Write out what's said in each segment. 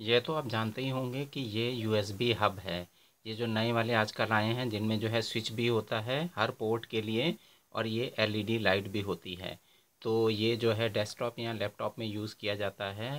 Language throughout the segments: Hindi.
ये तो आप जानते ही होंगे कि ये यू हब है ये जो नए वाले आजकल आए हैं जिनमें जो है स्विच भी होता है हर पोर्ट के लिए और ये एलईडी लाइट e भी होती है तो ये जो है डेस्कटॉप या लैपटॉप में यूज़ किया जाता है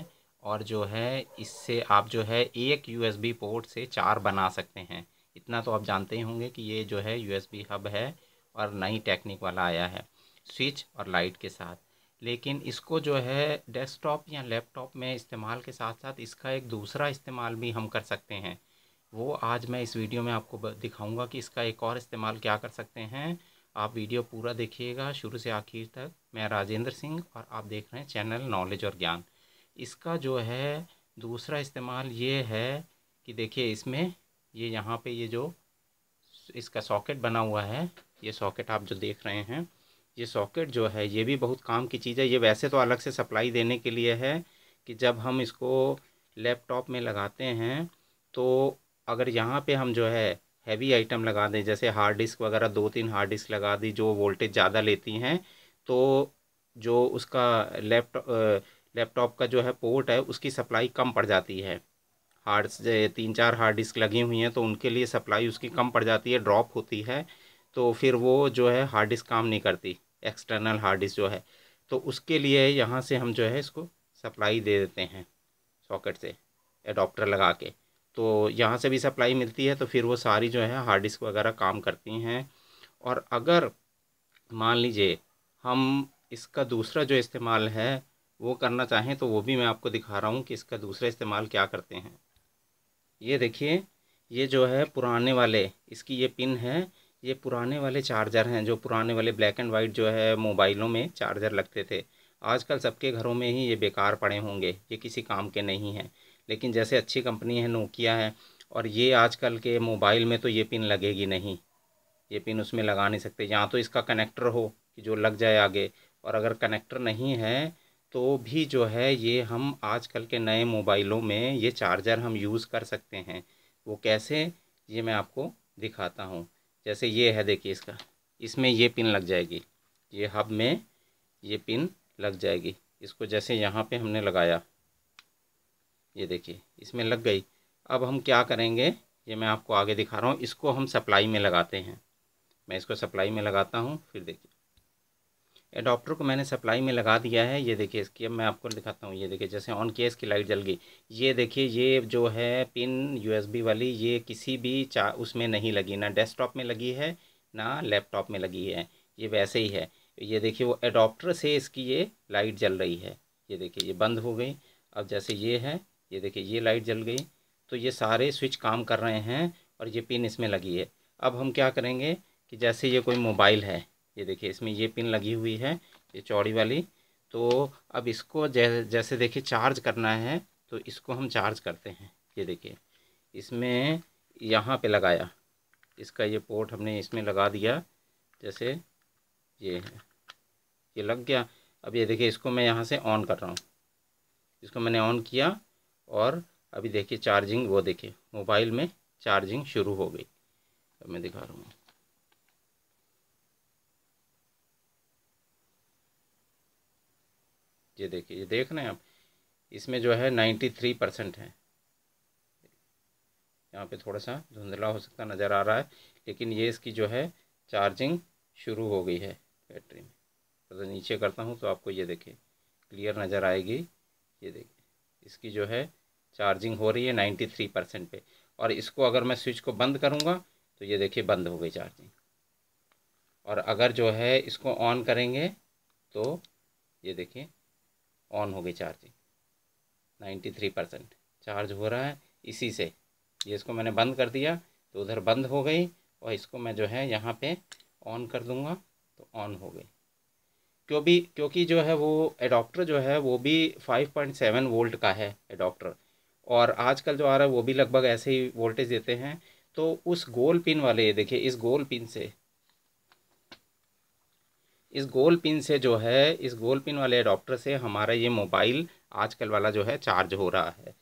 और जो है इससे आप जो है एक यूएसबी पोर्ट से चार बना सकते हैं इतना तो आप जानते ही होंगे कि ये जो है यूएसबी हब है और नई टेक्निक वाला आया है स्विच और लाइट के साथ लेकिन इसको जो है डेस्कटॉप या लैपटॉप में इस्तेमाल के साथ साथ इसका एक दूसरा इस्तेमाल भी हम कर सकते हैं वो आज मैं इस वीडियो में आपको दिखाऊंगा कि इसका एक और इस्तेमाल क्या कर सकते हैं आप वीडियो पूरा देखिएगा शुरू से आखिर तक मैं राजेंद्र सिंह और आप देख रहे हैं चैनल नॉलेज और ज्ञान इसका जो है दूसरा इस्तेमाल ये है कि देखिए इसमें ये यहाँ पे ये जो इसका सॉकेट बना हुआ है ये सॉकेट आप जो देख रहे हैं ये सॉकेट जो है ये भी बहुत काम की चीज़ है ये वैसे तो अलग से सप्लाई देने के लिए है कि जब हम इसको लैपटॉप में लगाते हैं तो अगर यहाँ पे हम जो है हैवी आइटम लगा दें जैसे हार्ड डिस्क वगैरह दो तीन हार्ड डिस्क लगा दी जो वोल्टेज ज़्यादा लेती हैं तो जो उसका लैपटॉप लैपटॉप का जो है पोर्ट है उसकी सप्लाई कम पड़ जाती है हार्ड तीन चार हार्ड डिस्क लगी हुई हैं तो उनके लिए सप्लाई उसकी कम पड़ जाती है ड्रॉप होती है तो फिर वो जो है हार्ड डिस्क काम नहीं करती एक्सटर्नल हार्ड डिस्क जो है तो उसके लिए यहाँ से हम जो है इसको सप्लाई दे देते हैं सॉकेट से एडोप्टर लगा के तो यहाँ से भी सप्लाई मिलती है तो फिर वो सारी जो है हार्ड डिस्क वगैरह काम करती हैं और अगर मान लीजिए हम इसका दूसरा जो इस्तेमाल है वो करना चाहें तो वो भी मैं आपको दिखा रहा हूँ कि इसका दूसरा इस्तेमाल क्या करते हैं ये देखिए ये जो है पुराने वाले इसकी ये पिन है ये पुराने वाले चार्जर हैं जो पुराने वाले ब्लैक एंड वाइट जो है मोबाइलों में चार्जर लगते थे आजकल सबके घरों में ही ये बेकार पड़े होंगे ये किसी काम के नहीं हैं लेकिन जैसे अच्छी कंपनी है नोकिया है और ये आजकल के मोबाइल में तो ये पिन लगेगी नहीं ये पिन उसमें लगा नहीं सकते या तो इसका कनेक्टर हो कि जो लग जाए आगे और अगर कनेक्टर नहीं है तो भी जो है ये हम आजकल के नए मोबाइलों में ये चार्जर हम यूज़ कर सकते हैं वो कैसे ये मैं आपको दिखाता हूँ जैसे ये है देखिए इसका इसमें ये पिन लग जाएगी ये हब में ये पिन लग जाएगी इसको जैसे यहाँ पे हमने लगाया ये देखिए इसमें लग गई अब हम क्या करेंगे ये मैं आपको आगे दिखा रहा हूँ इसको हम सप्लाई में लगाते हैं मैं इसको सप्लाई में लगाता हूँ फिर देखिए एडॉप्टर को मैंने सप्लाई में लगा दिया है ये देखिए इसकी अब मैं आपको दिखाता हूँ ये देखिए जैसे ऑन किया इसकी लाइट जल गई ये देखिए ये जो है पिन यूएसबी वाली ये किसी भी चा उसमें नहीं लगी ना डेस्कटॉप में लगी है ना लैपटॉप में लगी है ये वैसे ही है ये देखिए वो एडोप्टर से इसकी ये लाइट जल रही है ये देखिए ये बंद हो गई अब जैसे ये है ये देखिए ये लाइट जल गई तो ये सारे स्विच काम कर रहे हैं और ये पिन इसमें लगी है अब हम क्या करेंगे कि जैसे ये कोई मोबाइल है ये देखिए इसमें ये पिन लगी हुई है ये चौड़ी वाली तो अब इसको जै, जैसे देखिए चार्ज करना है तो इसको हम चार्ज करते हैं ये देखिए इसमें यहाँ पे लगाया इसका ये पोर्ट हमने इसमें लगा दिया जैसे ये है ये लग गया अब ये देखिए इसको मैं यहाँ से ऑन कर रहा हूँ इसको मैंने ऑन किया और अभी देखिए चार्जिंग वो देखिए मोबाइल में चार्जिंग शुरू हो गई अब मैं दिखा रहा हूँ ये देखिए ये देख रहे हैं आप इसमें जो है नाइन्टी थ्री परसेंट है यहाँ पे थोड़ा सा धुंधला हो सकता नज़र आ रहा है लेकिन ये इसकी जो है चार्जिंग शुरू हो गई है बैटरी में तो, तो नीचे करता हूँ तो आपको ये देखिए क्लियर नज़र आएगी ये देखिए इसकी जो है चार्जिंग हो रही है नाइन्टी थ्री परसेंट पे और इसको अगर मैं स्विच को बंद करूँगा तो ये देखिए बंद हो गई चार्जिंग और अगर जो है इसको ऑन करेंगे तो ये देखिए ऑन हो गई charging ninety three percent charge हो रहा है इसी से ये इसको मैंने बंद कर दिया तो उधर बंद हो गई और इसको मैं जो है यहाँ पे ऑन कर दूँगा तो ऑन हो गई क्यों भी क्योंकि जो है वो एडोप्टर जो है वो भी फाइव पॉइंट सेवन वोल्ट का है एडोप्टर और आजकल जो आ रहा है वो भी लगभग ऐसे ही वोल्टेज देते हैं तो उस गोल पिन वाले देखिए इस गोल पिन से इस गोल पिन से जो है इस गोल पिन वाले अडोप्टर से हमारा ये मोबाइल आजकल वाला जो है चार्ज हो रहा है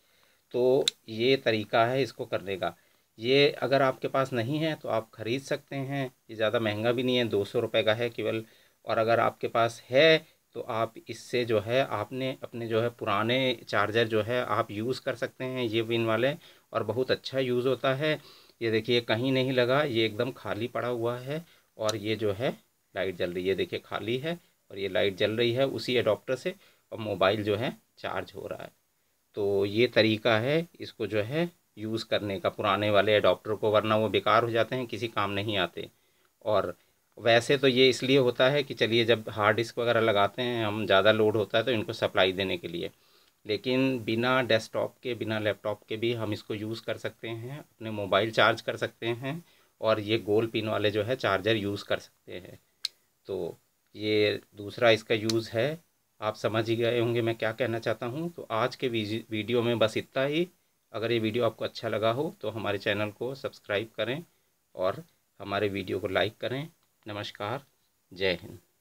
तो ये तरीका है इसको करने का ये अगर आपके पास नहीं है तो आप ख़रीद सकते हैं ये ज़्यादा महंगा भी नहीं है दो सौ रुपये का है केवल और अगर आपके पास है तो आप इससे जो है आपने अपने जो है पुराने चार्जर जो है आप यूज़ कर सकते हैं ये पिन वाले और बहुत अच्छा यूज़ होता है ये देखिए कहीं नहीं लगा ये एकदम खाली पड़ा हुआ है और ये जो है लाइट जल रही है देखिए खाली है और ये लाइट जल रही है उसी अडोप्टर से और मोबाइल जो है चार्ज हो रहा है तो ये तरीका है इसको जो है यूज़ करने का पुराने वाले अडोप्टर को वरना वो बेकार हो जाते हैं किसी काम नहीं आते और वैसे तो ये इसलिए होता है कि चलिए जब हार्ड डिस्क वगैरह लगाते हैं हम ज़्यादा लोड होता है तो इनको सप्लाई देने के लिए लेकिन बिना डेस्कटॉप के बिना लैपटॉप के भी हम इसको यूज़ कर सकते हैं अपने मोबाइल चार्ज कर सकते हैं और ये गोल पिन वाले जो है चार्जर यूज़ कर सकते हैं तो ये दूसरा इसका यूज़ है आप समझ ही गए होंगे मैं क्या कहना चाहता हूँ तो आज के वीडियो में बस इतना ही अगर ये वीडियो आपको अच्छा लगा हो तो हमारे चैनल को सब्सक्राइब करें और हमारे वीडियो को लाइक करें नमस्कार जय हिंद